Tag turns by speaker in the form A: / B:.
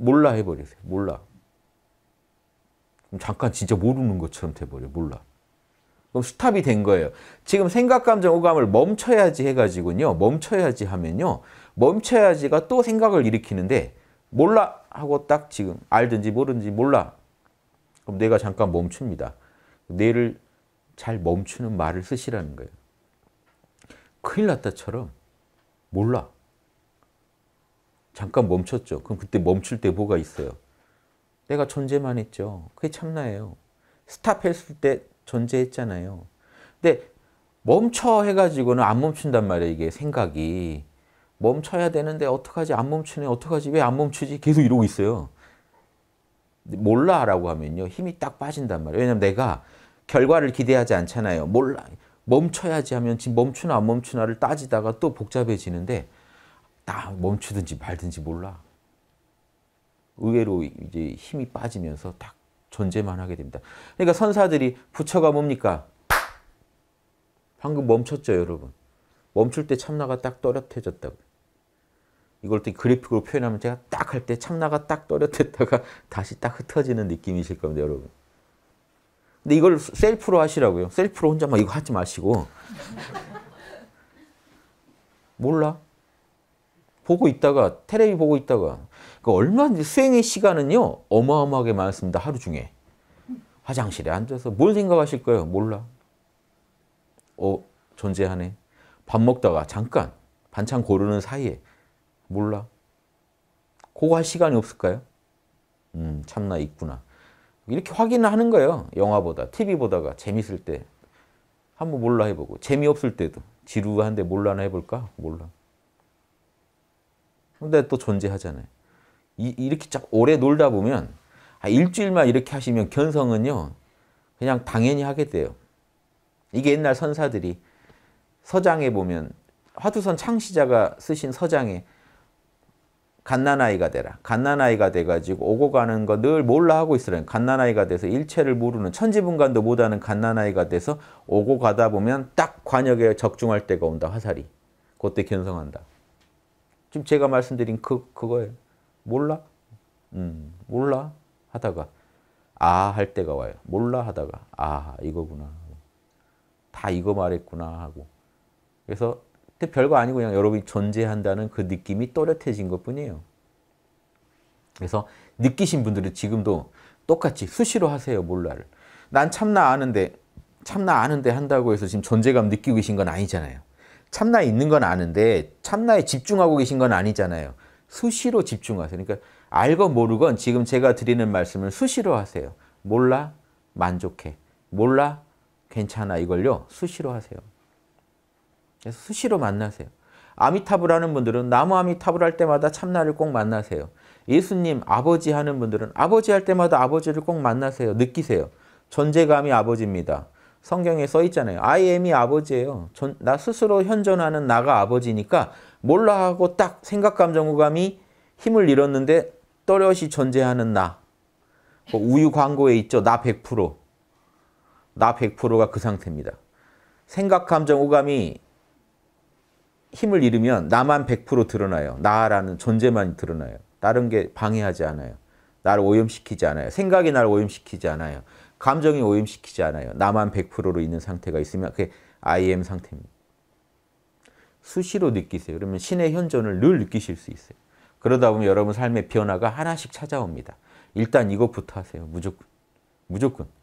A: 몰라 해버리세요. 몰라. 잠깐 진짜 모르는 것처럼 돼버려 몰라. 그럼 스탑이 된 거예요. 지금 생각, 감정, 오감을 멈춰야지 해가지고요. 멈춰야지 하면요. 멈춰야지가 또 생각을 일으키는데 몰라 하고 딱 지금 알든지 모르지 몰라. 그럼 내가 잠깐 멈춥니다. 뇌를 잘 멈추는 말을 쓰시라는 거예요. 큰일 났다처럼 몰라. 잠깐 멈췄죠. 그럼 그때 멈출 때 뭐가 있어요? 내가 존재만 했죠. 그게 참나예요. 스탑했을 때 존재했잖아요. 근데 멈춰 해가지고는 안 멈춘단 말이에요. 이게 생각이. 멈춰야 되는데 어떡하지? 안 멈추네. 어떡하지? 왜 안 멈추지? 계속 이러고 있어요. 몰라 라고 하면요. 힘이 딱 빠진단 말이에요. 왜냐면 내가 결과를 기대하지 않잖아요. 몰라. 멈춰야지 하면 지금 멈추나 안 멈추나를 따지다가 또 복잡해지는데 딱 멈추든지 말든지 몰라. 의외로 이제 힘이 빠지면서 딱 존재만 하게 됩니다. 그러니까 선사들이 부처가 뭡니까? 방금 멈췄죠, 여러분. 멈출 때 참나가 딱 또렷해졌다고. 이걸 또 그래픽으로 표현하면 제가 딱 할 때 참나가 딱 또렷했다가 다시 딱 흩어지는 느낌이실 겁니다, 여러분. 근데 이걸 셀프로 하시라고요. 셀프로 혼자막 이거 하지 마시고. 몰라. 보고 있다가 테레비 보고 있다가 그 얼마 수행의 시간은요 어마어마하게 많습니다 하루 중에 화장실에 앉아서 뭘 생각하실 거예요 몰라 어 존재하네 밥 먹다가 잠깐 반찬 고르는 사이에 몰라 그거 할 시간이 없을까요? 음 참나 있구나 이렇게 확인하는 거예요 영화보다 TV 보다가 재밌을 때 한번 몰라 해보고 재미없을 때도 지루한데 몰라나 해볼까? 몰라 근데 또 존재하잖아요. 이, 렇게쫙 오래 놀다 보면 아, 일주일만 이렇게 하시면 견성은요. 그냥 당연히 하게 돼요. 이게 옛날 선사들이 서장에 보면 화두선 창시자가 쓰신 서장에 갓난아이가 되라. 갓난아이가 돼가지고 오고 가는 거 늘 몰라 하고 있으라. 갓난아이가 돼서 일체를 모르는 천지분간도 못하는 갓난아이가 돼서 오고 가다 보면 딱 관역에 적중할 때가 온다. 화살이. 그때 견성한다. 지금 제가 말씀드린 그, 그거예요. 몰라? 음, 몰라? 하다가, 아, 할 때가 와요. 몰라? 하다가, 아, 이거구나. 다 이거 말했구나. 하고. 그래서, 그때 별거 아니고 그냥 여러분이 존재한다는 그 느낌이 또렷해진 것 뿐이에요. 그래서, 느끼신 분들은 지금도 똑같이 수시로 하세요, 몰라를. 난 참나 아는데, 참나 아는데 한다고 해서 지금 존재감 느끼고 계신 건 아니잖아요. 참나에 있는 건 아는데 참나에 집중하고 계신 건 아니잖아요. 수시로 집중하세요. 그러니까 알건 모르건 지금 제가 드리는 말씀을 수시로 하세요. 몰라? 만족해. 몰라? 괜찮아. 이걸요. 수시로 하세요. 그래서 수시로 만나세요. 아미타불 하는 분들은 나무 아미타불 할 때마다 참나를 꼭 만나세요. 예수님 아버지 하는 분들은 아버지 할 때마다 아버지를 꼭 만나세요. 느끼세요. 존재감이 아버지입니다. 성경에 써 있잖아요. I am이 아버지예요. 전, 나 스스로 현존하는 나가 아버지니까 몰라 하고 딱 생각, 감정, 후감이 힘을 잃었는데 또렷이 존재하는 나. 뭐 우유 광고에 있죠. 나 100%. 나 100%가 그 상태입니다. 생각, 감정, 오감이 힘을 잃으면 나만 100% 드러나요. 나라는 존재만 드러나요. 다른 게 방해하지 않아요. 나를 오염시키지 않아요. 생각이 나를 오염시키지 않아요. 감정이 오염시키지 않아요. 나만 100%로 있는 상태가 있으면 그게 I m 상태입니다. 수시로 느끼세요. 그러면 신의 현존을 늘 느끼실 수 있어요. 그러다 보면 여러분 삶의 변화가 하나씩 찾아옵니다. 일단 이것부터 하세요. 무조건. 무조건.